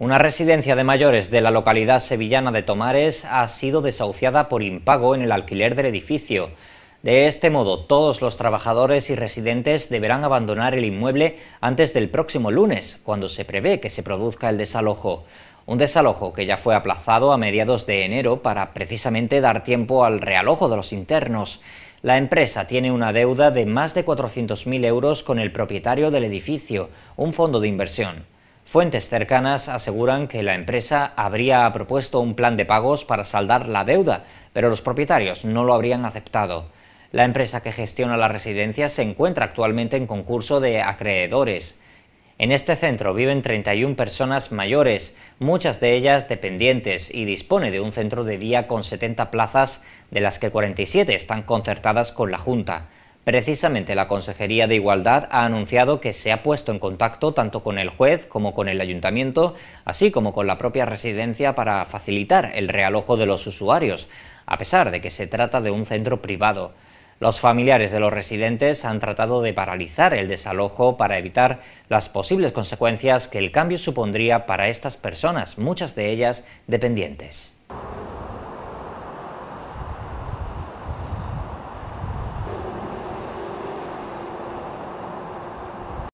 Una residencia de mayores de la localidad sevillana de Tomares ha sido desahuciada por impago en el alquiler del edificio. De este modo, todos los trabajadores y residentes deberán abandonar el inmueble antes del próximo lunes, cuando se prevé que se produzca el desalojo. Un desalojo que ya fue aplazado a mediados de enero para precisamente dar tiempo al realojo de los internos. La empresa tiene una deuda de más de 400.000 euros con el propietario del edificio, un fondo de inversión. Fuentes cercanas aseguran que la empresa habría propuesto un plan de pagos para saldar la deuda, pero los propietarios no lo habrían aceptado. La empresa que gestiona la residencia se encuentra actualmente en concurso de acreedores. En este centro viven 31 personas mayores, muchas de ellas dependientes, y dispone de un centro de día con 70 plazas, de las que 47 están concertadas con la Junta. Precisamente la Consejería de Igualdad ha anunciado que se ha puesto en contacto tanto con el juez como con el ayuntamiento, así como con la propia residencia para facilitar el realojo de los usuarios, a pesar de que se trata de un centro privado. Los familiares de los residentes han tratado de paralizar el desalojo para evitar las posibles consecuencias que el cambio supondría para estas personas, muchas de ellas dependientes.